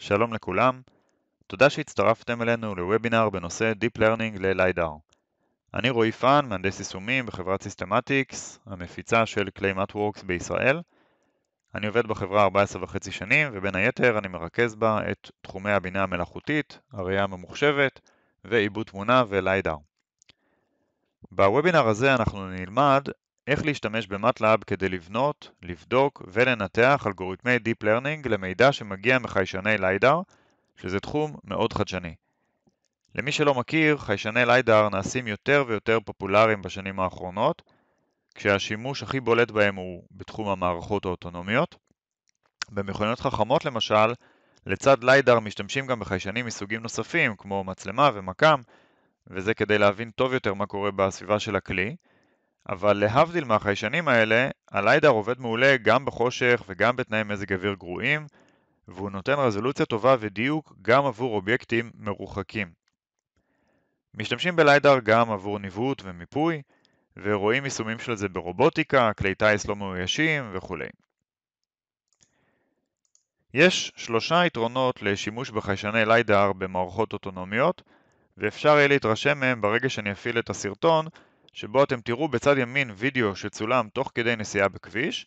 שלום לכולם, תודה שהצטרפתם אלינו לוובינר בנושא Deep Learning ל-LiDAR. אני רועי פאן, מהנדס יישומים בחברת סיסטמטיקס, המפיצה של Clay Matworks בישראל. אני עובד בחברה 14 וחצי שנים, ובין היתר אני מרכז בה את תחומי הבינה המלאכותית, הראייה הממוחשבת ועיבוד תמונה ו-LiDAR. בוובינר הזה אנחנו נלמד איך להשתמש במטלאב כדי לבנות, לבדוק ולנתח אלגוריתמי Deep Learning למידע שמגיע מחיישני LiDAR, שזה תחום מאוד חדשני. למי שלא מכיר, חיישני LiDAR נעשים יותר ויותר פופולריים בשנים האחרונות, כשהשימוש הכי בולט בהם הוא בתחום המערכות האוטונומיות. במכוניות חכמות למשל, לצד LiDAR משתמשים גם בחיישנים מסוגים נוספים כמו מצלמה ומכ"ם, וזה כדי להבין טוב יותר מה קורה בסביבה של הכלי, אבל להבדיל מהחיישנים האלה, הליידר עובד מעולה גם בחושך וגם בתנאי מזג אוויר גרועים, והוא נותן רזולוציה טובה ודיוק גם עבור אובייקטים מרוחקים. משתמשים בליידר גם עבור ניווט ומיפוי, ורואים יישומים של זה ברובוטיקה, כלי טיס לא מאוישים וכולי. יש שלושה יתרונות לשימוש בחיישני ליידר במערכות אוטונומיות, ואפשר יהיה להתרשם מהם ברגע שאני אפעיל את הסרטון שבו אתם תראו בצד ימין וידאו שצולם תוך כדי נסיעה בכביש,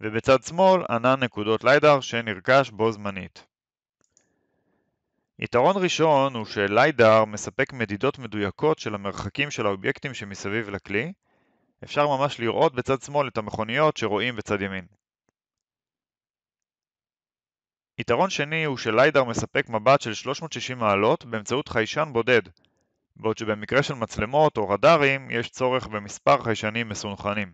ובצד שמאל ענן נקודות ליידר שנרכש בו זמנית. יתרון ראשון הוא שליידר מספק מדידות מדויקות של המרחקים של האובייקטים שמסביב לכלי, אפשר ממש לראות בצד שמאל את המכוניות שרואים בצד ימין. יתרון שני הוא שליידר מספק מבט של 360 מעלות באמצעות חיישן בודד, בעוד שבמקרה של מצלמות או רדארים יש צורך במספר חיישנים מסונכנים.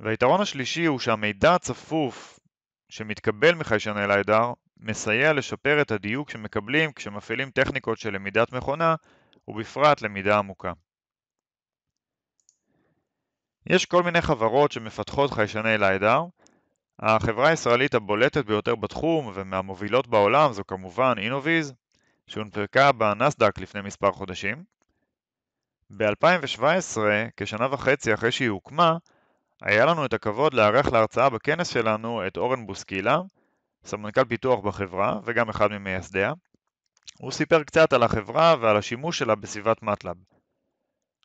והיתרון השלישי הוא שהמידע הצפוף שמתקבל מחיישני לידאר מסייע לשפר את הדיוק שמקבלים כשמפעילים טכניקות של למידת מכונה ובפרט למידה עמוקה. יש כל מיני חברות שמפתחות חיישני לידאר. החברה הישראלית הבולטת ביותר בתחום ומהמובילות בעולם זו כמובן אינוויז, שהונפקה בנסדק לפני מספר חודשים. ב-2017, כשנה וחצי אחרי שהיא הוקמה, היה לנו את הכבוד לארח להרצאה בכנס שלנו את אורן בוסקילה, סמנכ"ל פיתוח בחברה וגם אחד ממייסדיה. הוא סיפר קצת על החברה ועל השימוש שלה בסביבת מטלאב.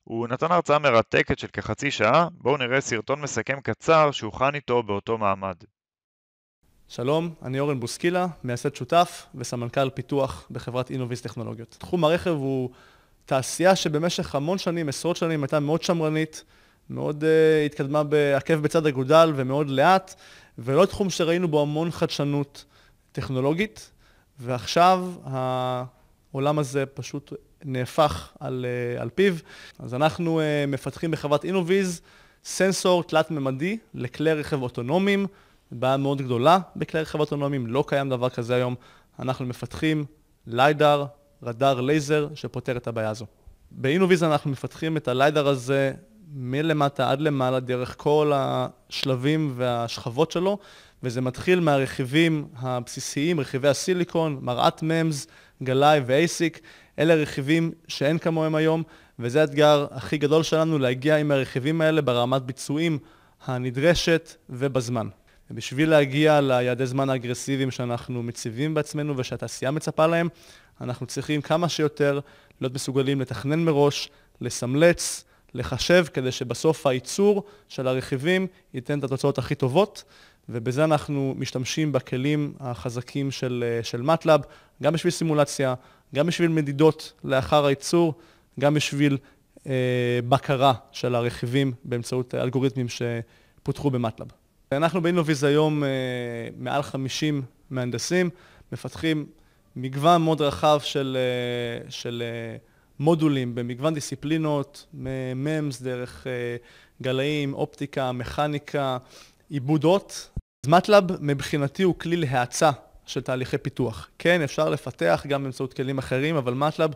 הוא נתן הרצאה מרתקת של כחצי שעה, בואו נראה סרטון מסכם קצר שהוכן איתו באותו מעמד. שלום, אני אורן בוסקילה, מייסד שותף וסמנכ"ל פיתוח בחברת אינוביס טכנולוגיות. תחום הרכב הוא תעשייה שבמשך המון שנים, עשרות שנים, הייתה מאוד שמרנית, מאוד uh, התקדמה בעקב בצד אגודל ומאוד לאט, ולא תחום שראינו בו המון חדשנות טכנולוגית, ועכשיו העולם הזה פשוט נהפך על, uh, על פיו. אז אנחנו uh, מפתחים בחברת אינוביס סנסור תלת-ממדי לכלי רכב אוטונומיים. בעיה מאוד גדולה בכלי רכב אוטונומיים, לא קיים דבר כזה היום. אנחנו מפתחים ליידר, רדאר לייזר, שפותר את הבעיה הזו. באינוויז אנחנו מפתחים את הליידר הזה מלמטה עד למעלה, דרך כל השלבים והשכבות שלו, וזה מתחיל מהרכיבים הבסיסיים, רכיבי הסיליקון, מראת ממס, גלאי ואייסיק, אלה רכיבים שאין כמוהם היום, וזה האתגר הכי גדול שלנו, להגיע עם הרכיבים האלה ברמת ביצועים הנדרשת ובזמן. בשביל להגיע ליעדי זמן האגרסיביים שאנחנו מציבים בעצמנו ושהתעשייה מצפה להם, אנחנו צריכים כמה שיותר להיות מסוגלים לתכנן מראש, לסמלץ, לחשב, כדי שבסוף הייצור של הרכיבים ייתן את התוצאות הכי טובות, ובזה אנחנו משתמשים בכלים החזקים של, אה, של מטלאב, גם בשביל סימולציה, גם בשביל מדידות לאחר הייצור, גם בשביל אה, בקרה של הרכיבים באמצעות אלגוריתמים שפותחו במטלאב. אנחנו באינוביז היום אה, מעל 50 מהנדסים, מפתחים מגוון מאוד רחב של, אה, של אה, מודולים במגוון דיסציפלינות, ממס דרך גלאים, אופטיקה, מכניקה, עיבודות. אז מטלאב מבחינתי הוא כלי להאצה של תהליכי פיתוח. כן, אפשר לפתח גם באמצעות כלים אחרים, אבל מטלאב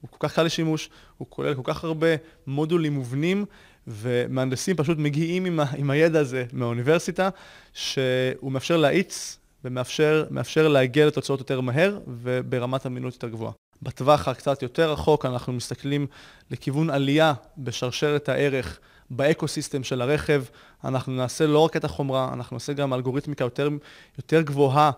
הוא כל כך קל לשימוש, הוא כולל כל כך הרבה מודולים מובנים. ומהנדסים פשוט מגיעים עם, ה, עם הידע הזה מהאוניברסיטה, שהוא מאפשר להאיץ ומאפשר להגיע לתוצאות יותר מהר וברמת אמינות יותר גבוהה. בטווח הקצת יותר רחוק אנחנו מסתכלים לכיוון עלייה בשרשרת הערך באקו-סיסטם של הרכב. אנחנו נעשה לא רק את החומרה, אנחנו נעשה גם אלגוריתמיקה יותר, יותר גבוהה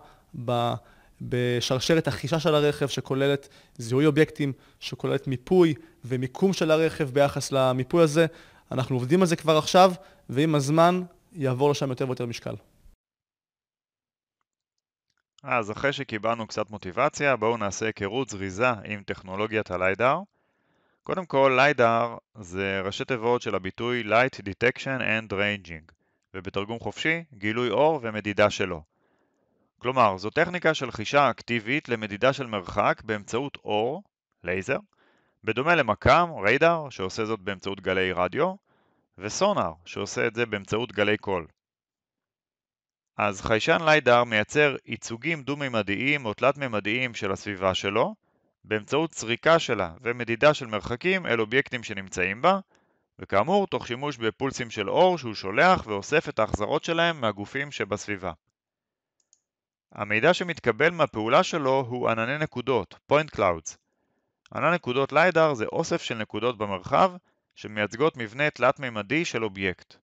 ב... בשרשרת החישה של הרכב שכוללת זיהוי אובייקטים, שכוללת מיפוי ומיקום של הרכב ביחס למיפוי הזה, אנחנו עובדים על זה כבר עכשיו, ועם הזמן יעבור לשם יותר ויותר משקל. אז אחרי שקיבלנו קצת מוטיבציה, בואו נעשה היכרות זריזה עם טכנולוגיית הליידר. קודם כל, ליידר זה ראשי תיבות של הביטוי Light Detection and Ranging, ובתרגום חופשי, גילוי אור ומדידה שלו. כלומר, זו טכניקה של חישה אקטיבית למדידה של מרחק באמצעות אור, לייזר, בדומה למקאם, ריידר, שעושה זאת באמצעות גלי רדיו, וסונאר, שעושה את זה באמצעות גלי קול. אז חיישן ליידר מייצר ייצוגים דו-ממדיים או תלת-ממדיים של הסביבה שלו, באמצעות צריקה שלה ומדידה של מרחקים אל אובייקטים שנמצאים בה, וכאמור, תוך שימוש בפולסים של אור שהוא שולח ואוסף את ההחזרות שלהם מהגופים שבסביבה. המידע שמתקבל מהפעולה שלו הוא ענני נקודות, point clouds, ענן נקודות ליידר זה אוסף של נקודות במרחב שמייצגות מבנה תלת-מימדי של אובייקט.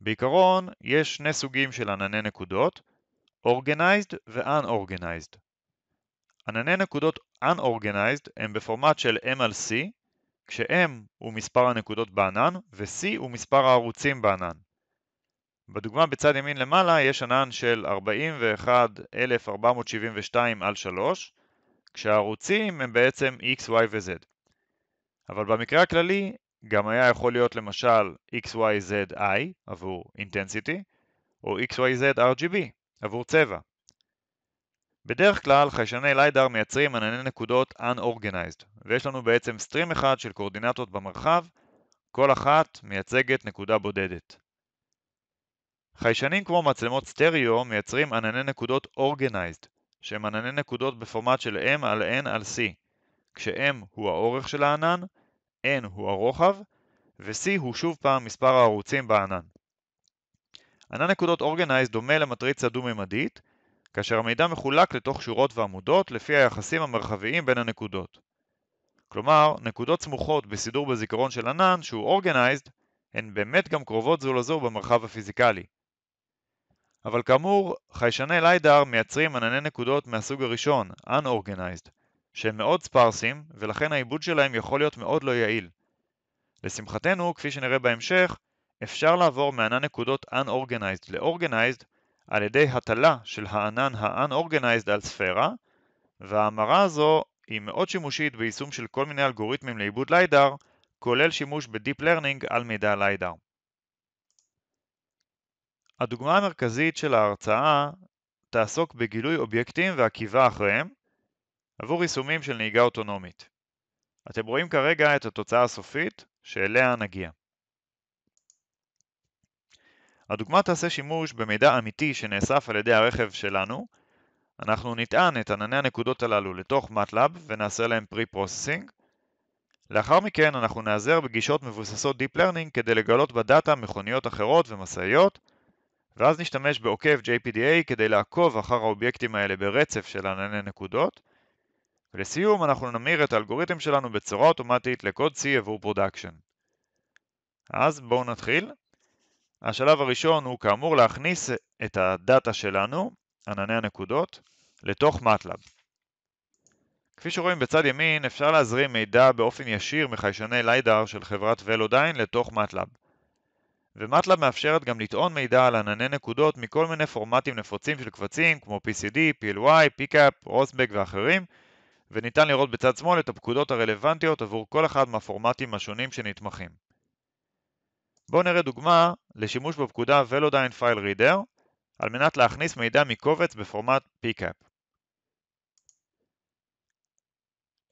בעיקרון, יש שני סוגים של ענני נקודות, Organized ו-Unorganized. ענני נקודות Unorganized הם בפורמט של M על C, כש-M הוא מספר הנקודות בענן ו-C הוא מספר הערוצים בענן. בדוגמה בצד ימין למעלה יש ענן של 41,472 על 3, כשהערוצים הם בעצם x, y ו-z. אבל במקרה הכללי גם היה יכול להיות למשל x, y, z, i עבור intensity או x, y, z, RGB עבור צבע. בדרך כלל חיישני ליידר מייצרים ענני נקודות unorganized ויש לנו בעצם סטרים אחד של קורדינטות במרחב, כל אחת מייצגת נקודה בודדת. חיישנים כמו מצלמות סטריאו מייצרים ענני נקודות organized שהם ענני נקודות בפורמט של M על N על C, כש-M הוא האורך של הענן, N הוא הרוחב, ו-C הוא שוב פעם מספר הערוצים בענן. ענן נקודות אורגנייז דומה למטריצה דו-ממדית, כאשר המידע מחולק לתוך שורות ועמודות לפי היחסים המרחביים בין הנקודות. כלומר, נקודות סמוכות בסידור בזיכרון של ענן שהוא אורגנייזד, הן באמת גם קרובות זו לזו במרחב הפיזיקלי. אבל כאמור, חיישני ליידר מייצרים ענני נקודות מהסוג הראשון, Unorganized, שהם מאוד ספרסים, ולכן העיבוד שלהם יכול להיות מאוד לא יעיל. לשמחתנו, כפי שנראה בהמשך, אפשר לעבור מענן נקודות Unorganized ל-Organized על ידי הטלה של הענן ה-Unorganized על ספירה, וההמרה הזו היא מאוד שימושית ביישום של כל מיני אלגוריתמים לעיבוד ליידר, כולל שימוש ב-Deep Learning על מידע ליידר. הדוגמה המרכזית של ההרצאה תעסוק בגילוי אובייקטים ועקיבה אחריהם עבור יישומים של נהיגה אוטונומית. אתם רואים כרגע את התוצאה הסופית שאליה נגיע. הדוגמה תעשה שימוש במידע אמיתי שנאסף על ידי הרכב שלנו, אנחנו נטען את ענני הנקודות הללו לתוך MATLAB ונעשה להם pre-processing. לאחר מכן אנחנו נעזר בגישות מבוססות Deep Learning כדי לגלות בדאטה מכוניות אחרות ומשאיות, ואז נשתמש בעוקב JPDA כדי לעקוב אחר האובייקטים האלה ברצף של ענני נקודות, ולסיום אנחנו נמיר את האלגוריתם שלנו בצורה אוטומטית לקוד C עבור פרודקשן. אז בואו נתחיל. השלב הראשון הוא כאמור להכניס את הדאטה שלנו, ענני הנקודות, לתוך MATLAB. כפי שרואים בצד ימין, אפשר להזרים מידע באופן ישיר מחיישני LiDAR של חברת ולודיין לתוך MATLAB. ומטלב מאפשרת גם לטעון מידע על ענני נקודות מכל מיני פורמטים נפוצים של קבצים כמו PCD, PLY, PCAP, רוסבק ואחרים, וניתן לראות בצד שמאל את הפקודות הרלוונטיות עבור כל אחד מהפורמטים השונים שנתמכים. בואו נראה דוגמה לשימוש בפקודה Velodyne File Reader על מנת להכניס מידע מקובץ בפורמט PCAP.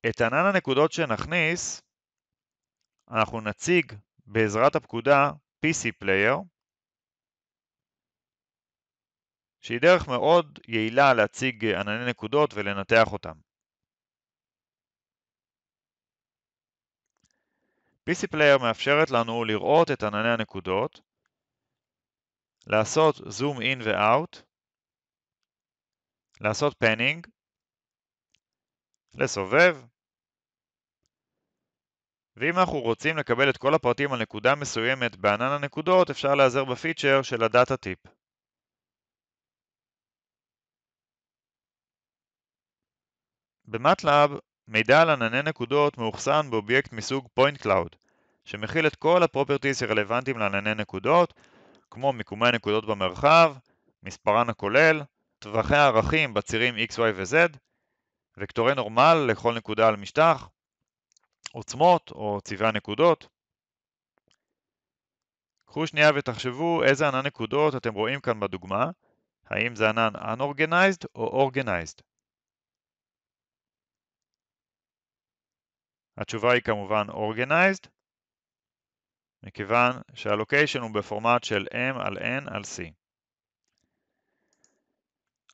את ענן הנקודות שנכניס אנחנו נציג בעזרת הפקודה PC Player, שהיא דרך מאוד יעילה להציג אה, ענני נקודות ולנתח אותם. PC Player מאפשרת לנו לראות את ענני הנקודות, לעשות זום אין ואאוט, לעשות פנינג, לסובב, ואם אנחנו רוצים לקבל את כל הפרטים על נקודה מסוימת בענן הנקודות, אפשר להיעזר בפיצ'ר של הדאטה טיפ. במטלאב, מידע על ענני נקודות מאוחסן באובייקט מסוג point cloud, שמכיל את כל הפרופרטיס הרלוונטיים לענני נקודות, כמו מיקומי הנקודות במרחב, מספרן הכולל, טווחי הערכים בצירים XY ו-z, וקטורי נורמל לכל נקודה על משטח, העוצמות או צבעי הנקודות. קחו שנייה ותחשבו איזה ענן נקודות אתם רואים כאן בדוגמה, האם זה ענן unorganized או organized. התשובה היא כמובן organized, מכיוון שהלוקיישן הוא בפורמט של m על n על c.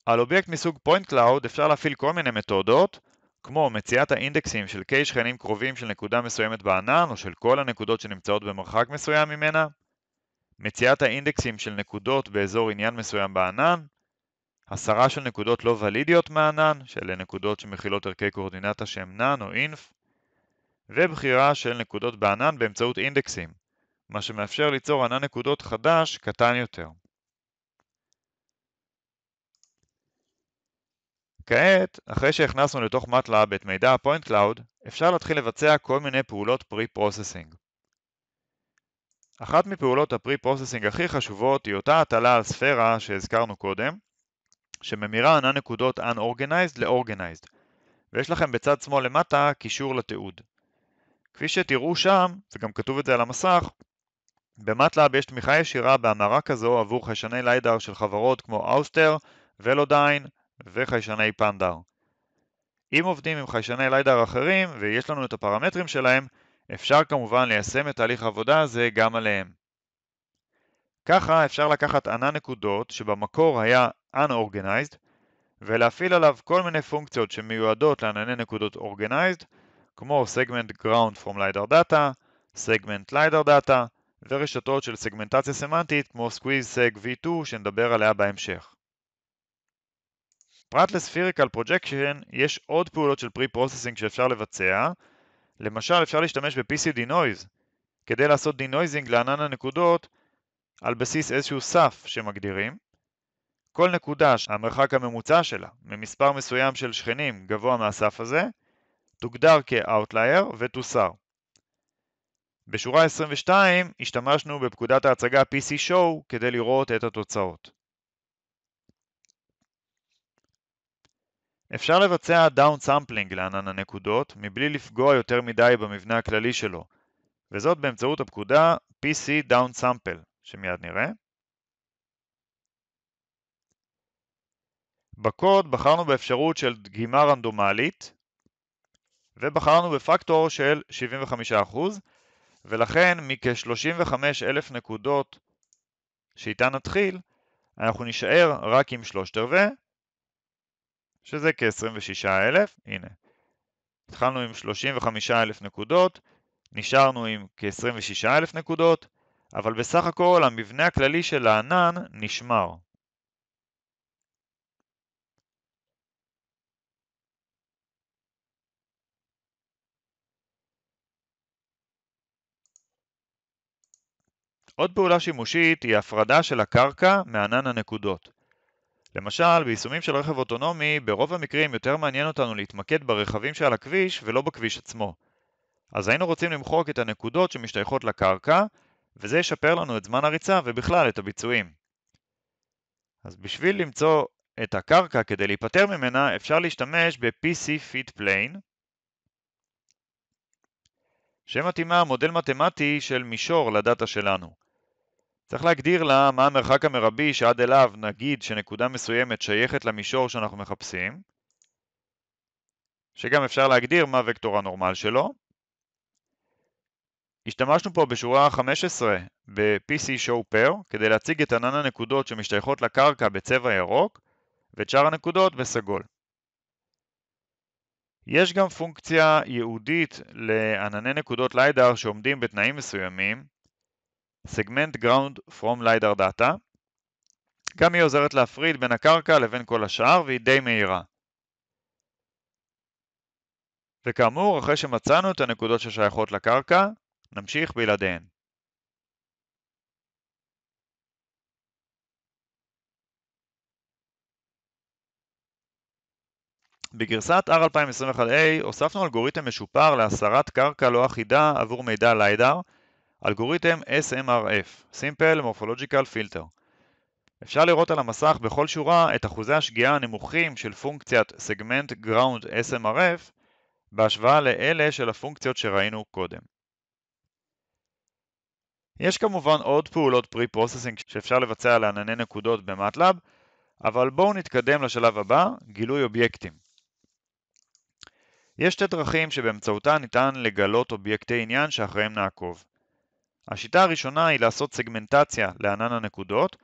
על אובייקט מסוג point cloud אפשר להפעיל כל מיני מתודות, כמו מציאת האינדקסים של k שכנים קרובים של נקודה מסוימת בענן או של כל הנקודות שנמצאות במרחק מסוים ממנה, מציאת האינדקסים של נקודות באזור עניין מסוים בענן, הסרה של נקודות לא ולידיות מהענן, שאלה נקודות שמכילות ערכי קורדינטה שהם נן או אינף, ובחירה של נקודות בענן באמצעות אינדקסים, מה שמאפשר ליצור ענן נקודות חדש קטן יותר. כעת, אחרי שהכנסנו לתוך MATLAB את מידע ה-Point Cloud, אפשר להתחיל לבצע כל מיני פעולות pre-processing. אחת מפעולות ה-pre-processing הכי חשובות היא אותה הטלה על ספירה שהזכרנו קודם, שממירה ענן נקודות Unorganized ל-Organized, ויש לכם בצד שמאל למטה קישור לתיעוד. כפי שתראו שם, וגם כתוב את זה על המסך, במטלאב יש תמיכה ישירה בהמרה כזו עבור חיישני ליידר של חברות כמו אוסטר, ולודיין, וחיישני פנדר. אם עובדים עם חיישני ליידר אחרים ויש לנו את הפרמטרים שלהם, אפשר כמובן ליישם את תהליך העבודה הזה גם עליהם. ככה אפשר לקחת ענן נקודות שבמקור היה unorganized ולהפעיל עליו כל מיני פונקציות שמיועדות לענני נקודות organized כמו segment ground from lidar data, segment lidar data ורשתות של סגמנטציה סמנטית כמו squeeze seg v2 שנדבר עליה בהמשך. פרט לספיריקל פרוג'קשן, יש עוד פעולות של פרי-פרוססינג שאפשר לבצע. למשל, אפשר להשתמש ב-PC denoise כדי לעשות denoising לענן הנקודות על בסיס איזשהו סף שמגדירים. כל נקודה, שהמרחק הממוצע שלה ממספר מסוים של שכנים גבוה מהסף הזה, תוגדר כ-outlier ותוסר. בשורה 22 השתמשנו בפקודת ההצגה PC show כדי לראות את התוצאות. אפשר לבצע דאון סמפלינג לענן הנקודות מבלי לפגוע יותר מדי במבנה הכללי שלו, וזאת באמצעות הפקודה PC Down Sample, שמיד נראה. בקוד בחרנו באפשרות של דגימה רנדומלית, ובחרנו בפקטור של 75%, ולכן מכ 35000 נקודות שאיתן נתחיל, אנחנו נישאר רק עם שלושת רבעי, שזה כ-26,000, הנה. התחלנו עם 35,000 נקודות, נשארנו עם כ-26,000 נקודות, אבל בסך הכל המבנה הכללי של הענן נשמר. עוד פעולה שימושית היא הפרדה של הקרקע מענן הנקודות. למשל, ביישומים של רכב אוטונומי, ברוב המקרים יותר מעניין אותנו להתמקד ברכבים שעל הכביש ולא בכביש עצמו. אז היינו רוצים למחוק את הנקודות שמשתייכות לקרקע, וזה ישפר לנו את זמן הריצה ובכלל את הביצועים. אז בשביל למצוא את הקרקע כדי להיפטר ממנה, אפשר להשתמש ב-PC Fit Plane, שמתאימה מודל מתמטי של מישור לדאטה שלנו. צריך להגדיר לה מה המרחק המרבי שעד אליו נגיד שנקודה מסוימת שייכת למישור שאנחנו מחפשים, שגם אפשר להגדיר מה וקטור הנורמל שלו. השתמשנו פה בשורה 15 ב-PC show pair כדי להציג את ענן הנקודות שמשתייכות לקרקע בצבע ירוק ואת שאר הנקודות בסגול. יש גם פונקציה ייעודית לענני נקודות ליידר שעומדים בתנאים מסוימים, Segment Ground From LiDAR Data. גם היא עוזרת להפריד בין הקרקע לבין כל השאר והיא די מהירה. וכאמור, אחרי שמצאנו את הנקודות ששייכות לקרקע, נמשיך בלעדיהן. בגרסת R2021A הוספנו אלגוריתם משופר להסרת קרקע לא אחידה עבור מידע LiDAR אלגוריתם SMRF, Simple Morphological Filter. אפשר לראות על המסך בכל שורה את אחוזי השגיאה הנמוכים של פונקציית Segment Ground SMRF בהשוואה לאלה של הפונקציות שראינו קודם. יש כמובן עוד פעולות pre-processing שאפשר לבצע לענני נקודות במטלאב, אבל בואו נתקדם לשלב הבא, גילוי אובייקטים. יש שתי דרכים שבאמצעותן ניתן לגלות אובייקטי עניין שאחריהם נעקוב. השיטה הראשונה היא לעשות סגמנטציה לענן הנקודות,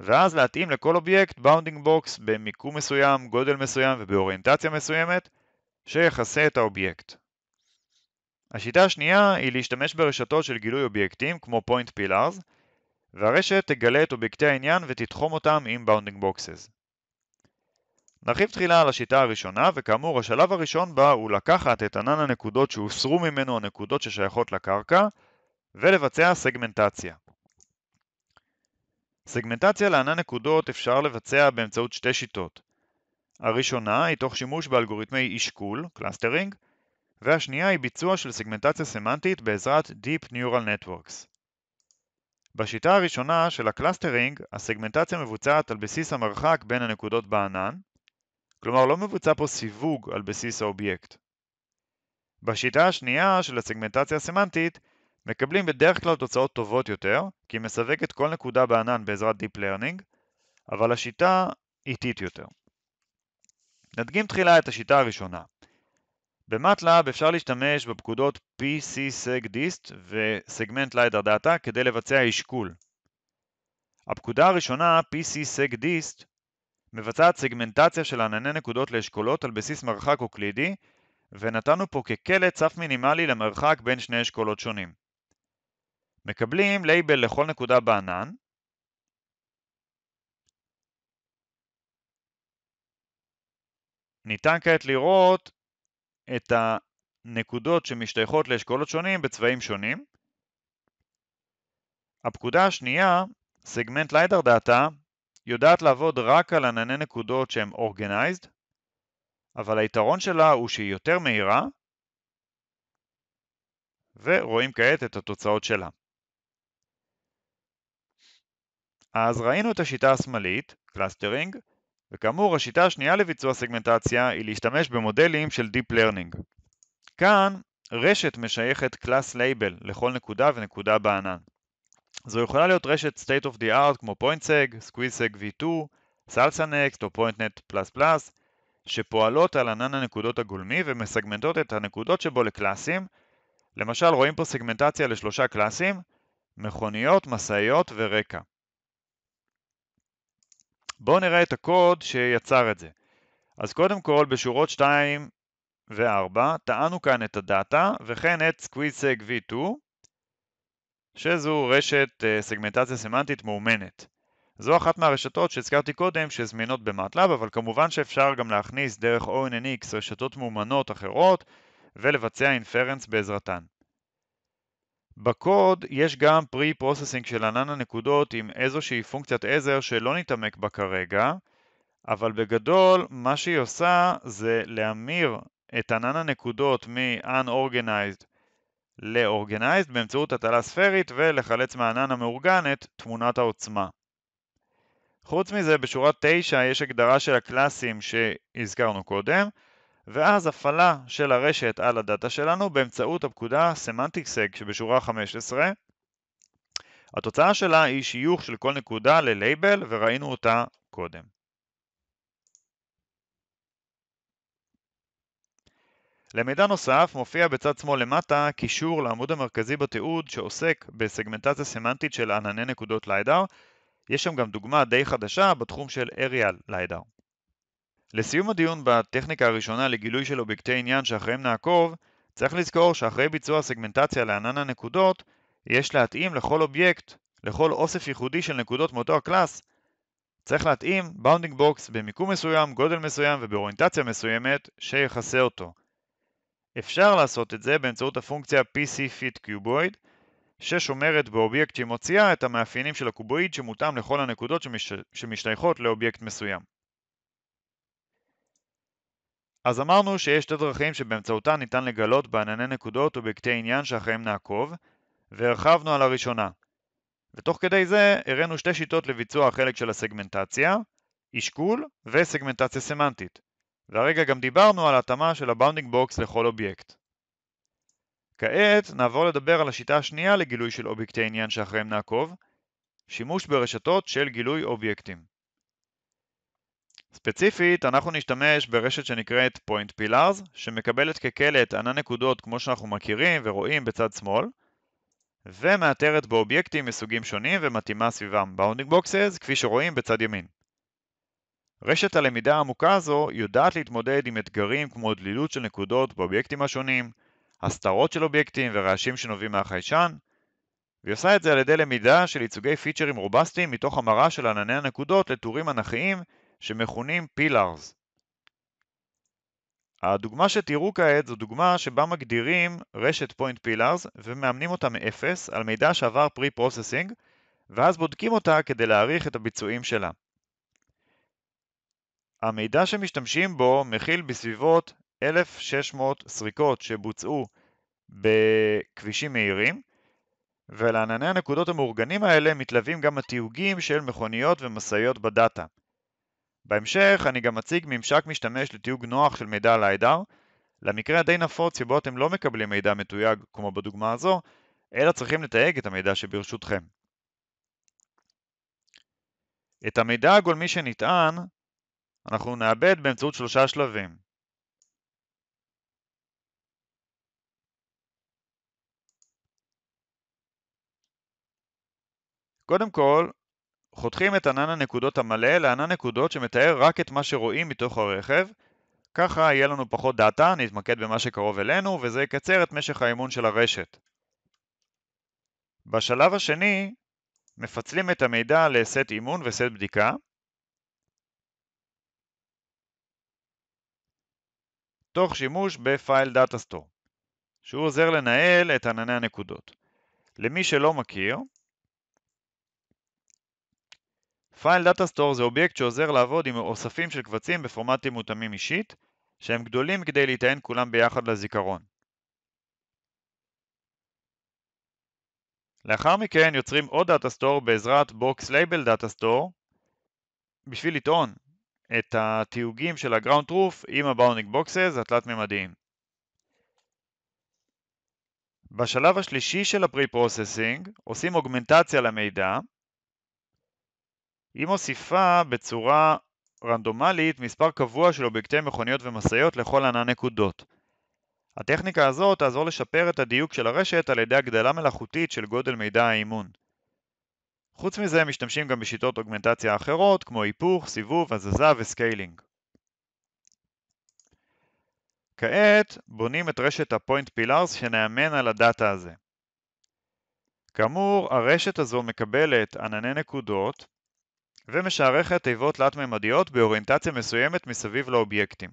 ואז להתאים לכל אובייקט באונדינג בוקס במיקום מסוים, גודל מסוים ובאוריינטציה מסוימת, שיכסה את האובייקט. השיטה השנייה היא להשתמש ברשתות של גילוי אובייקטים כמו פוינט פילארס והרשת תגלה את אובייקטי העניין ותתחום אותם עם באונדינג בוקסס. נרחיב תחילה על השיטה הראשונה, וכאמור השלב הראשון בה הוא לקחת את ענן הנקודות שהוסרו ממנו הנקודות ששייכות לקרקע, ולבצע סגמנטציה. סגמנטציה לענן נקודות אפשר לבצע באמצעות שתי שיטות. הראשונה היא תוך שימוש באלגוריתמי אישקול, קלאסטרינג, והשנייה היא ביצוע של סגמנטציה סמנטית בעזרת Deep Neural Networks. בשיטה הראשונה של הקלאסטרינג, הסגמנטציה מבוצעת על בסיס המרחק בין הנקודות בענן, כלומר לא מבוצע פה סיווג על בסיס האובייקט. בשיטה השנייה של הסגמנטציה הסמנטית, מקבלים בדרך כלל תוצאות טובות יותר, כי היא מסווגת כל נקודה בענן בעזרת Deep Learning, אבל השיטה איטית יותר. נדגים תחילה את השיטה הראשונה. במטלאב אפשר להשתמש בפקודות PCSegDist ו-Segment LiDAR Data כדי לבצע השקול. הפקודה הראשונה, PCSegDist, מבצעת סגמנטציה של ענני נקודות לאשכולות על בסיס מרחק אוקלידי, ונתנו פה כקלט סף מינימלי למרחק בין שני אשכולות שונים. מקבלים לייבל לכל נקודה בענן, ניתן כעת לראות את הנקודות שמשתייכות לאשכולות שונים בצבעים שונים. הפקודה השנייה, סגמנט ליידר דאטה, יודעת לעבוד רק על ענני נקודות שהן אורגנייזד אבל היתרון שלה הוא שהיא יותר מהירה, ורואים כעת את התוצאות שלה. אז ראינו את השיטה השמאלית, קלסטרינג, וכאמור השיטה השנייה לביצוע סגמנטציה היא להשתמש במודלים של Deep Learning. כאן רשת משייכת Class Label לכל נקודה ונקודה בענן. זו יכולה להיות רשת State of the Art כמו PointSeg, SqueezeSeg V2, SalsaNext או PointNet++, שפועלות על ענן הנקודות הגולמי ומסגמנטות את הנקודות שבו לקלאסים. למשל רואים פה סגמנטציה לשלושה קלאסים, מכוניות, משאיות ורקע. בואו נראה את הקוד שיצר את זה. אז קודם כל, בשורות 2 ו-4, טענו כאן את הדאטה וכן את SqueezeSeg v2, שזו רשת אה, סגמנטציה סמנטית מאומנת. זו אחת מהרשתות שהזכרתי קודם שזמינות במטלב, אבל כמובן שאפשר גם להכניס דרך ONNX רשתות מאומנות אחרות ולבצע אינפרנס בעזרתן. בקוד יש גם pre-processing של ענן הנקודות עם איזושהי פונקציית עזר שלא נתעמק בה כרגע, אבל בגדול מה שהיא עושה זה להמיר את ענן הנקודות מ-unorganized ל-organized באמצעות הטלה ספרית ולחלץ מהענן המאורגן את תמונת העוצמה. חוץ מזה, בשורה 9 יש הגדרה של הקלאסים שהזכרנו קודם, ואז הפעלה של הרשת על הדאטה שלנו באמצעות הפקודה Semantic Seg שבשורה 15. התוצאה שלה היא שיוך של כל נקודה ל-Label וראינו אותה קודם. למידע נוסף מופיע בצד שמאל למטה קישור לעמוד המרכזי בתיעוד שעוסק בסגמנטציה סמנטית של ענני נקודות LiDAR יש שם גם דוגמה די חדשה בתחום של Arial LiDAR לסיום הדיון בטכניקה הראשונה לגילוי של אובייקטי עניין שאחריהם נעקוב, צריך לזכור שאחרי ביצוע הסגמנטציה לענן הנקודות, יש להתאים לכל אובייקט, לכל אוסף ייחודי של נקודות מאותו הקלאס, צריך להתאים באונדינג בוקס במיקום מסוים, גודל מסוים ובאוריינטציה מסוימת שיכסה אותו. אפשר לעשות את זה באמצעות הפונקציה pcfitcuboid ששומרת באובייקט שהיא מוציאה את המאפיינים של הקובואיד שמותאם לכל הנקודות שמש... שמשתייכות לאובייקט מסוים. אז אמרנו שיש שתי דרכים שבאמצעותן ניתן לגלות בענני נקודות ובקטעי עניין שאחריהם נעקוב, והרחבנו על הראשונה. ותוך כדי זה הראינו שתי שיטות לביצוע החלק של הסגמנטציה, אשכול וסגמנטציה סמנטית. והרגע גם דיברנו על ההתאמה של הבאונדינג בוקס לכל אובייקט. כעת נעבור לדבר על השיטה השנייה לגילוי של אובייקטי עניין שאחריהם נעקוב, שימוש ברשתות של גילוי אובייקטים. ספציפית, אנחנו נשתמש ברשת שנקראת Point Pillars, שמקבלת כקלט ענן נקודות כמו שאנחנו מכירים ורואים בצד שמאל, ומאתרת באובייקטים מסוגים שונים ומתאימה סביבם Bounding Boxes, כפי שרואים בצד ימין. רשת הלמידה העמוקה הזו יודעת להתמודד עם אתגרים כמו דלילות של נקודות באובייקטים השונים, הסתרות של אובייקטים ורעשים שנובעים מהחיישן, והיא עושה את זה על ידי למידה של ייצוגי פיצ'רים רובסטיים מתוך המרה של ענני הנקודות לטורים אנכיים שמכונים פילארס. הדוגמה שתראו כעת זו דוגמה שבה מגדירים רשת פוינט פילארס ומאמנים אותה מאפס על מידע שעבר pre-processing ואז בודקים אותה כדי להעריך את הביצועים שלה. המידע שמשתמשים בו מכיל בסביבות 1,600 סריקות שבוצעו בכבישים מהירים, ולענני הנקודות המאורגנים האלה מתלווים גם התיוגים של מכוניות ומשאיות בדאטה. בהמשך אני גם אציג ממשק משתמש לתיוג נוח של מידע על העדר, למקרה הדי נפוץ שבו אתם לא מקבלים מידע מתויג, כמו בדוגמה הזו, אלא צריכים לתייג את המידע שברשותכם. את המידע הגולמי שנטען אנחנו נאבד באמצעות שלושה שלבים. קודם כל, חותכים את ענן הנקודות המלא לענן נקודות שמתאר רק את מה שרואים מתוך הרכב, ככה יהיה לנו פחות דאטה, נתמקד במה שקרוב אלינו, וזה יקצר את משך האימון של הרשת. בשלב השני, מפצלים את המידע לסט אימון וסט בדיקה. תוך שימוש בפייל דאטה סטור, שהוא עוזר לנהל את ענני הנקודות. למי שלא מכיר, פייל דאטה סטור זה אובייקט שעוזר לעבוד עם אוספים של קבצים בפורמטים מותאמים אישית, שהם גדולים כדי להיטען כולם ביחד לזיכרון. לאחר מכן יוצרים עוד דאטה סטור בעזרת בוקס לייבל דאטה סטור בשביל לטעון את התיוגים של הגראונד טרוף עם הבאונינג בוקסס התלת ממדיים. בשלב השלישי של הפרי-פרוססינג עושים אוגמנטציה למידע היא מוסיפה בצורה רנדומלית מספר קבוע של אובייקטי מכוניות ומשאיות לכל ענן נקודות. הטכניקה הזאת תעזור לשפר את הדיוק של הרשת על ידי הגדלה מלאכותית של גודל מידע האימון. חוץ מזה הם משתמשים גם בשיטות אוגמנטציה אחרות כמו היפוך, סיבוב, הזזה וסקיילינג. כעת בונים את רשת הפוינט פילארס שנאמן על הדאטה הזה. כאמור, הרשת הזו מקבלת ענני נקודות ומשערכת תיבות תלת-ממדיות באוריינטציה מסוימת מסביב לאובייקטים.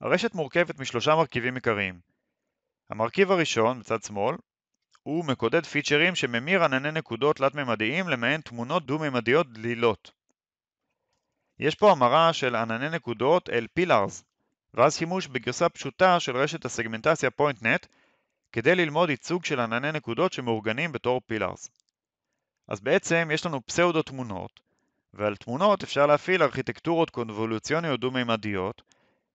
הרשת מורכבת משלושה מרכיבים עיקריים. המרכיב הראשון, בצד שמאל, הוא מקודד פיצ'רים שממיר ענני נקודות תלת-ממדיים למעין תמונות דו-ממדיות דלילות. יש פה המרה של ענני נקודות אל פילארס, ואז שימוש בגרסה פשוטה של רשת הסגמנטציה פוינט נט כדי ללמוד ייצוג של ענני נקודות שמאורגנים בתור פילארס. אז בעצם יש לנו פסאודו תמונות, ועל תמונות אפשר להפעיל ארכיטקטורות קונבולוציוניות דו-מימדיות,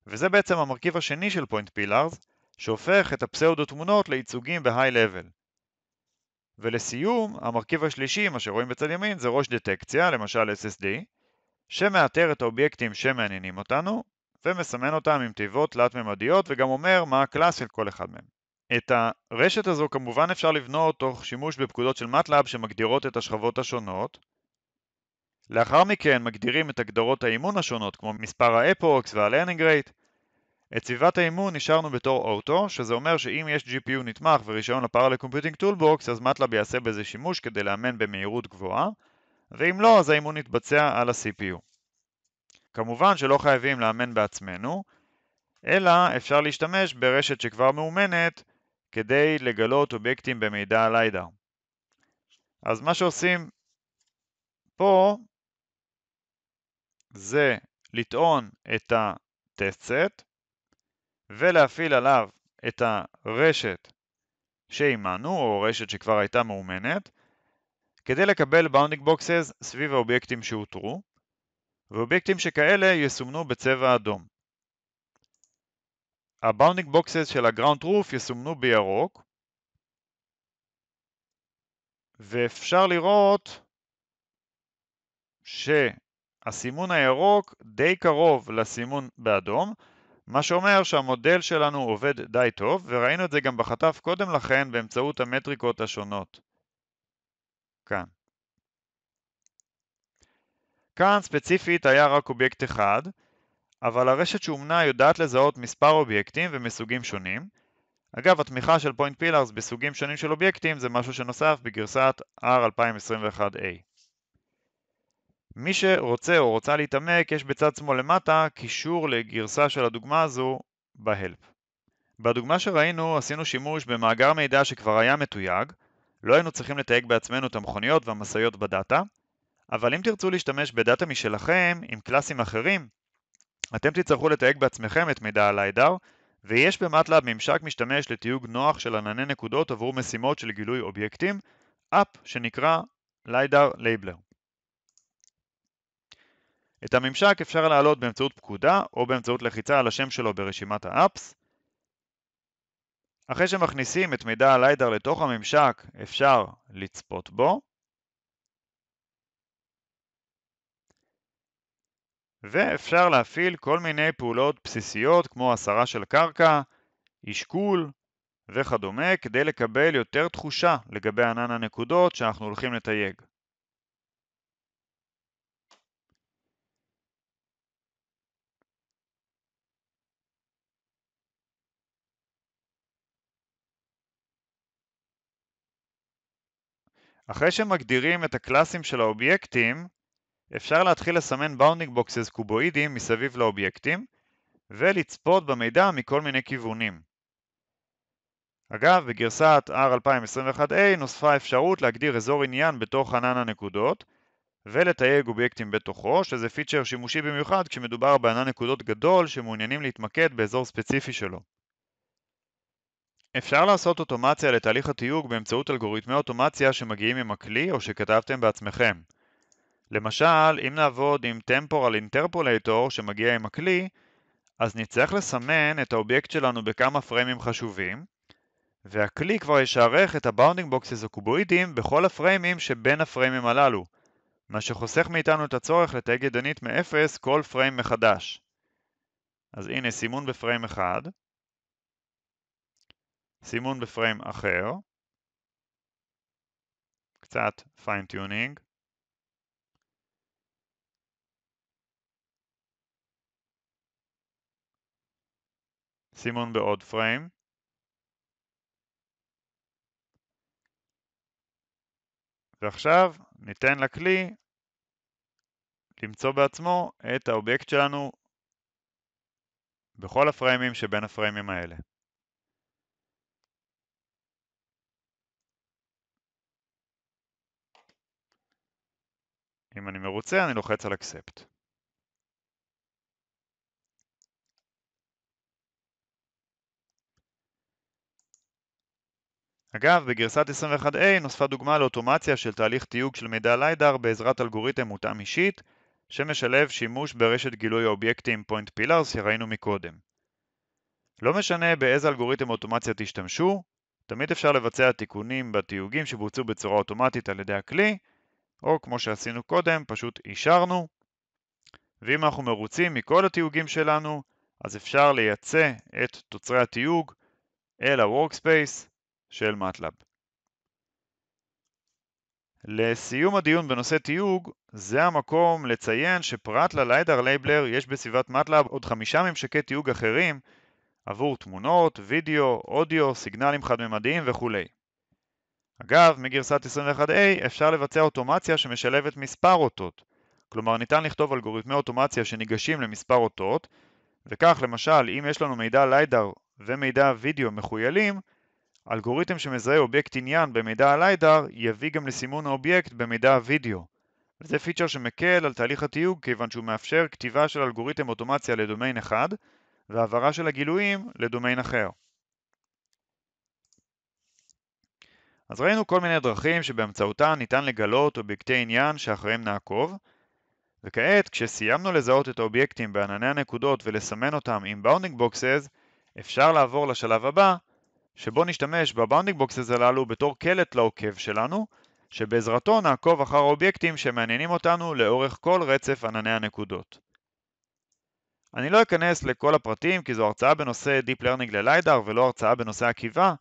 וזה בעצם המרכיב השני של פוינט פילארס, שהופך את הפסאודו תמונות לייצוגים בהיי-לבל. ולסיום, המרכיב השלישי, מה שרואים בצד ימין, זה ראש דטקציה, למשל SSD, שמאתר את האובייקטים שמעניינים אותנו, ומסמן אותם עם תיבות תלת-ממדיות, וגם אומר מה הקלאס של כל אחד מהם. את הרשת הזו כמובן אפשר לבנות תוך שימוש בפקודות של MATLAB שמגדירות את השכבות השונות. לאחר מכן מגדירים את הגדרות האימון השונות כמו מספר האפוקס והלרנינג רייט. את סביבת האימון נשארנו בתור אוטו, שזה אומר שאם יש GPU נתמך ורישיון לפארל קומפיוטינג טולבוקס אז MATLAB יעשה בזה שימוש כדי לאמן במהירות גבוהה, ואם לא אז האימון יתבצע על ה-CPU. כמובן שלא חייבים לאמן בעצמנו, אלא אפשר להשתמש ברשת שכבר מאומנת כדי לגלות אובייקטים במידע הליידר. אז מה שעושים פה זה לטעון את הטסט סט ולהפעיל עליו את הרשת שאימנו או רשת שכבר הייתה מאומנת כדי לקבל באונדינג בוקסס סביב האובייקטים שאותרו ואובייקטים שכאלה יסומנו בצבע אדום. הבאונדינג בוקסס של הגראונד רוף יסומנו בירוק ואפשר לראות שהסימון הירוק די קרוב לסימון באדום מה שאומר שהמודל שלנו עובד די טוב וראינו את זה גם בחטף קודם לכן באמצעות המטריקות השונות כאן כאן ספציפית היה רק אובייקט אחד אבל הרשת שאומנה יודעת לזהות מספר אובייקטים ומסוגים שונים. אגב, התמיכה של פוינט פילארס בסוגים שונים של אובייקטים זה משהו שנוסף בגרסת R2021A. מי שרוצה או רוצה להתעמק, יש בצד שמאל למטה קישור לגרסה של הדוגמה הזו בהלפ. בדוגמה שראינו עשינו שימוש במאגר מידע שכבר היה מתויג, לא היינו צריכים לתייג בעצמנו את המכוניות והמשאיות בדאטה, אבל אם תרצו להשתמש בדאטה משלכם עם קלאסים אחרים, אתם תצטרכו לתייג בעצמכם את מידע הליידר, ויש במטלאב ממשק משתמש לתיוג נוח של ענני נקודות עבור משימות של גילוי אובייקטים, אפ שנקרא LiDAR Labeler. את הממשק אפשר להעלות באמצעות פקודה או באמצעות לחיצה על השם שלו ברשימת האפס. אחרי שמכניסים את מידע הליידר לתוך הממשק אפשר לצפות בו, ואפשר להפעיל כל מיני פעולות בסיסיות כמו הסרה של קרקע, אשכול וכדומה כדי לקבל יותר תחושה לגבי ענן הנקודות שאנחנו הולכים לתייג. אחרי שמגדירים את הקלאסים של האובייקטים, אפשר להתחיל לסמן באונדינג בוקסס קובואידיים מסביב לאובייקטים ולצפות במידע מכל מיני כיוונים. אגב, בגרסת R2021A נוספה אפשרות להגדיר אזור עניין בתוך ענן הנקודות ולתייג אובייקטים בתוכו, שזה פיצ'ר שימושי במיוחד כשמדובר בענן נקודות גדול שמעוניינים להתמקד באזור ספציפי שלו. אפשר לעשות אוטומציה לתהליך התיוג באמצעות אלגוריתמי אוטומציה שמגיעים עם הכלי או שכתבתם בעצמכם. למשל, אם נעבוד עם Temporal Interpolator שמגיע עם הכלי, אז נצטרך לסמן את האובייקט שלנו בכמה פריימים חשובים, והכלי כבר ישערך את הבאונדינג בוקסס הקובואידים בכל הפריימים שבין הפריימים הללו, מה שחוסך מאיתנו את הצורך לתייג ידנית מ-0 כל פריים מחדש. אז הנה סימון בפריים אחד, סימון בפריים אחר, קצת פיינטיונינג, סימון בעוד פריים. ועכשיו ניתן לכלי למצוא בעצמו את האובייקט שלנו בכל הפריימים שבין הפריימים האלה. אם אני מרוצה, אני לוחץ על אקספט. אגב, בגרסת 21A נוספה דוגמה לאוטומציה של תהליך תיוג של מידע ליידר בעזרת אלגוריתם מותאם אישית, שמשלב שימוש ברשת גילוי האובייקטים Point Pillars שראינו מקודם. לא משנה באיזה אלגוריתם אוטומציה תשתמשו, תמיד אפשר לבצע תיקונים בתיוגים שבוצעו בצורה אוטומטית על ידי הכלי, או כמו שעשינו קודם, פשוט אישרנו. ואם אנחנו מרוצים מכל התיוגים שלנו, אז אפשר לייצא את תוצרי התיוג אל ה-Workspace של מטלב. לסיום הדיון בנושא תיוג, זה המקום לציין שפרט ללידר לייבלר יש בסביבת מטלב עוד חמישה ממשקי תיוג אחרים עבור תמונות, וידאו, אודיו, סיגנלים חד-ממדיים וכולי. אגב, מגרסת 21A אפשר לבצע אוטומציה שמשלבת מספר אותות, כלומר ניתן לכתוב אלגוריתמי אוטומציה שניגשים למספר אותות, וכך למשל אם יש לנו מידע לידר ומידע וידאו מחוילים, אלגוריתם שמזהה אובייקט עניין במידע הליידר יביא גם לסימון האובייקט במידע הוידאו. זה פיצ'ר שמקל על תהליך התיוג כיוון שהוא מאפשר כתיבה של אלגוריתם אוטומציה לדומיין אחד והעברה של הגילויים לדומיין אחר. אז ראינו כל מיני דרכים שבאמצעותן ניתן לגלות אובייקטי עניין שאחריהם נעקוב, וכעת כשסיימנו לזהות את האובייקטים בענני הנקודות ולסמן אותם עם באונדינג בוקסס, אפשר לעבור לשלב הבא שבו נשתמש בבאונדינג בוקסס הללו בתור קלט לעוקב שלנו, שבעזרתו נעקוב אחר האובייקטים שמעניינים אותנו לאורך כל רצף ענני הנקודות. אני לא אכנס לכל הפרטים כי זו הרצאה בנושא Deep Learning לליידר ולא הרצאה בנושא עקיבה,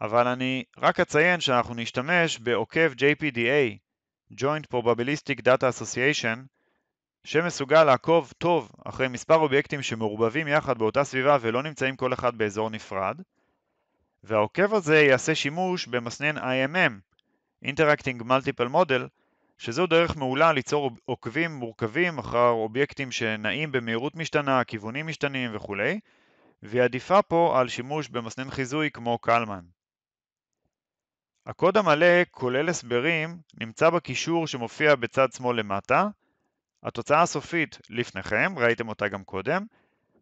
אבל אני רק אציין שאנחנו נשתמש בעוקב JPDA, Joint Probabilistic Data Association, שמסוגל לעקוב טוב אחרי מספר אובייקטים שמעורבבים יחד באותה סביבה ולא נמצאים כל אחד באזור נפרד, והעוקב הזה יעשה שימוש במסנן IMM, Interacting Multiple Model, שזו דרך מעולה ליצור עוקבים מורכבים אחר אובייקטים שנעים במהירות משתנה, כיוונים משתנים וכולי, והיא עדיפה פה על שימוש במסנן חיזוי כמו קלמן. הקוד המלא, כולל הסברים, נמצא בקישור שמופיע בצד שמאל למטה. התוצאה הסופית לפניכם, ראיתם אותה גם קודם,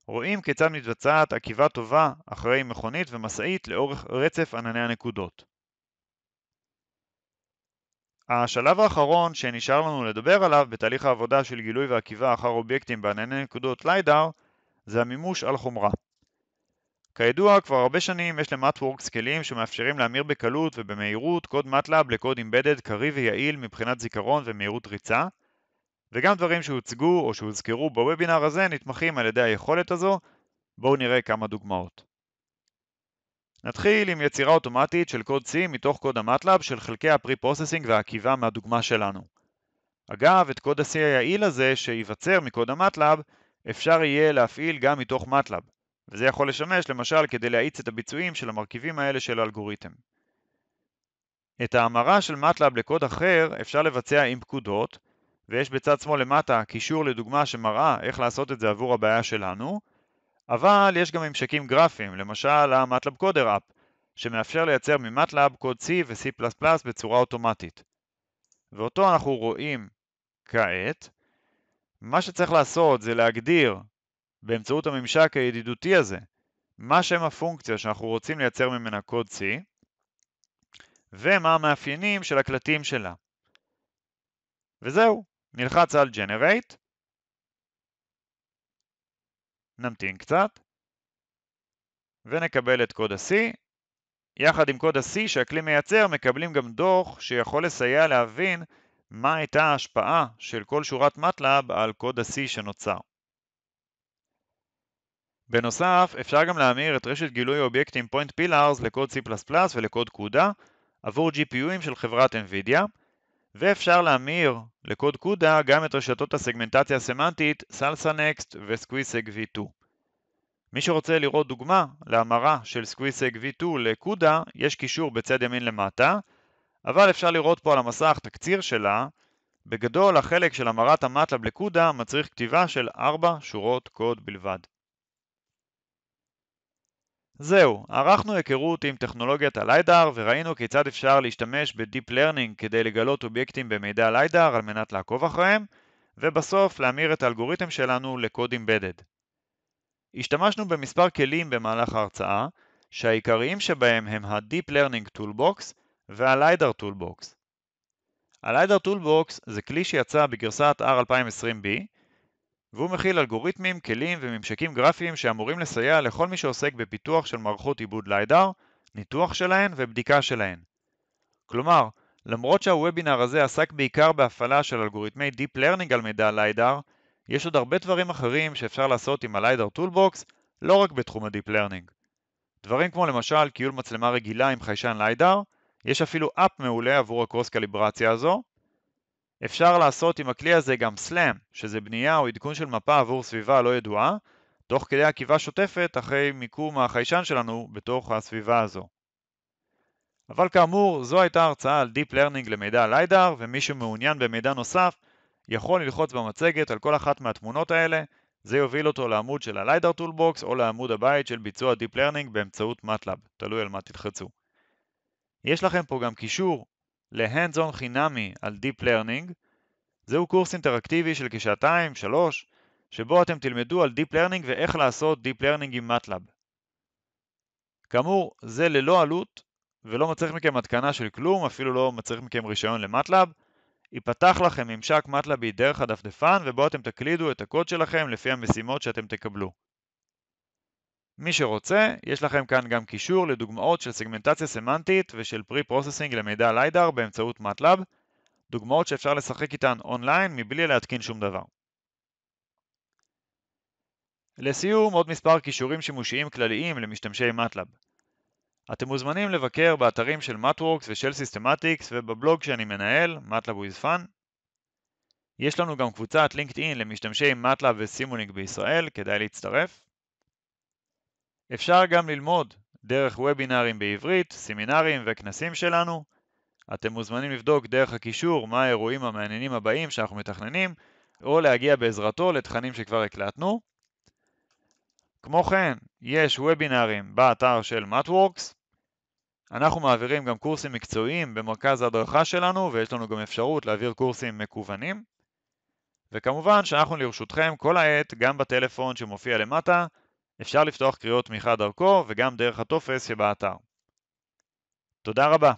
רואים כיצד מתבצעת עקיבה טובה אחרי מכונית ומשאית לאורך רצף ענני הנקודות. השלב האחרון שנשאר לנו לדבר עליו בתהליך העבודה של גילוי ועקיבה אחר אובייקטים בענייני נקודות ליידר זה המימוש על חומרה. כידוע, כבר הרבה שנים יש למטוורקס כלים שמאפשרים להמיר בקלות ובמהירות קוד מטלאב לקוד אימבדד קריא ויעיל מבחינת זיכרון ומהירות ריצה, וגם דברים שהוצגו או שהוזכרו בוובינר הזה נתמכים על ידי היכולת הזו. בואו נראה כמה דוגמאות. נתחיל עם יצירה אוטומטית של קוד C מתוך קוד המטלאב של חלקי הפרי-פרוססינג והעקיבה מהדוגמה שלנו. אגב, את קוד ה-C היעיל הזה שייווצר מקוד המטלאב אפשר יהיה להפעיל גם מתוך מטלאב, וזה יכול לשמש למשל כדי להאיץ את הביצועים של המרכיבים האלה של האלגוריתם. את ההמרה של מטלאב לקוד אחר אפשר לבצע עם פקודות, ויש בצד שמאל למטה קישור לדוגמה שמראה איך לעשות את זה עבור הבעיה שלנו, אבל יש גם ממשקים גרפיים, למשל המטלאב קודר אפ, שמאפשר לייצר ממטלאב קוד C ו-C++ בצורה אוטומטית. ואותו אנחנו רואים כעת. מה שצריך לעשות זה להגדיר באמצעות הממשק הידידותי הזה מה שם הפונקציה שאנחנו רוצים לייצר ממנה קוד C ומה המאפיינים של הקלטים שלה. וזהו, נלחץ על Generate, נמתין קצת, ונקבל את קוד ה-C. יחד עם קוד ה-C שהכלי מייצר, מקבלים גם דוח שיכול לסייע להבין מה הייתה ההשפעה של כל שורת MATLAB על קוד ה-C שנוצר. בנוסף, אפשר גם להמיר את רשת גילוי האובייקטים Point Pillars לקוד C++ ולקוד קודה עבור GPUים של חברת NVIDIA, ואפשר להמיר לקוד קודה גם את רשתות הסגמנטציה הסמנטית סלסה נקסט וסקוויסג v2. מי שרוצה לראות דוגמה להמרה של סקוויסג v2 לקודה, יש קישור בצד ימין למטה, אבל אפשר לראות פה על המסך תקציר שלה. בגדול, החלק של המרת המטלב לקודה מצריך כתיבה של 4 שורות קוד בלבד. זהו, ערכנו היכרות עם טכנולוגיית הליידר וראינו כיצד אפשר להשתמש ב-Deep Learning כדי לגלות אובייקטים במידע ליידאר על מנת לעקוב אחריהם, ובסוף להמיר את האלגוריתם שלנו לקוד אימבדד. השתמשנו במספר כלים במהלך ההרצאה, שהעיקריים שבהם הם ה-Deep Learning Toolbox וה-LiDAR Toolbox. ה-LiDAR Toolbox זה כלי שיצא בגרסת R2020B, והוא מכיל אלגוריתמים, כלים וממשקים גרפיים שאמורים לסייע לכל מי שעוסק בפיתוח של מערכות עיבוד לידאר, ניתוח שלהן ובדיקה שלהן. כלומר, למרות שהוובינר הזה עסק בעיקר בהפעלה של אלגוריתמי Deep Learning על מידע לידאר, יש עוד הרבה דברים אחרים שאפשר לעשות עם הליידר טולבוקס, לא רק בתחום ה-Deep Learning. דברים כמו למשל קיול מצלמה רגילה עם חיישן ליידר, יש אפילו אפ מעולה עבור הקרוס קליברציה הזו, אפשר לעשות עם הכלי הזה גם סלאם, שזה בנייה או עדכון של מפה עבור סביבה לא ידועה, תוך כדי עקיבה שוטפת אחרי מיקום החיישן שלנו בתוך הסביבה הזו. אבל כאמור, זו הייתה הרצאה על Deep Learning למידע ליידר, ומי שמעוניין במידע נוסף יכול ללחוץ במצגת על כל אחת מהתמונות האלה, זה יוביל אותו לעמוד של הליידר טולבוקס או לעמוד הבית של ביצוע Deep Learning באמצעות MATLAB, תלוי על מה תלחצו. יש לכם פה גם קישור ל-Hands-on חינמי על Deep Learning. זהו קורס אינטראקטיבי של כשעתיים, שלוש, שבו אתם תלמדו על Deep Learning ואיך לעשות Deep Learning עם MATLAB. כאמור, זה ללא עלות ולא מצריך מכם התקנה של כלום, אפילו לא מצריך מכם רישיון למטלאב. ייפתח לכם ממשק מטלאבי דרך הדפדפן ובו אתם תקלידו את הקוד שלכם לפי המשימות שאתם תקבלו. מי שרוצה, יש לכם כאן גם קישור לדוגמאות של סגמנטציה סמנטית ושל פרי-פרוססינג למידע ליידר באמצעות MATLAB, דוגמאות שאפשר לשחק איתן אונליין מבלי להתקין שום דבר. לסיום, עוד מספר קישורים שימושיים כלליים למשתמשי MATLAB. אתם מוזמנים לבקר באתרים של MatWorks ושל Systematics ובבלוג שאני מנהל, MATLAB with fun. יש לנו גם קבוצת לינקדאין למשתמשי MATLAB וסימולינק בישראל, כדאי להצטרף. אפשר גם ללמוד דרך וובינארים בעברית, סמינרים וכנסים שלנו. אתם מוזמנים לבדוק דרך הקישור מה האירועים המעניינים הבאים שאנחנו מתכננים, או להגיע בעזרתו לתכנים שכבר הקלטנו. כמו כן, יש וובינארים באתר של MatWorks. אנחנו מעבירים גם קורסים מקצועיים במרכז ההדרכה שלנו, ויש לנו גם אפשרות להעביר קורסים מקוונים. וכמובן שאנחנו לרשותכם כל העת, גם בטלפון שמופיע למטה, אפשר לפתוח קריאות תמיכה דרכו וגם דרך הטופס שבאתר. תודה רבה.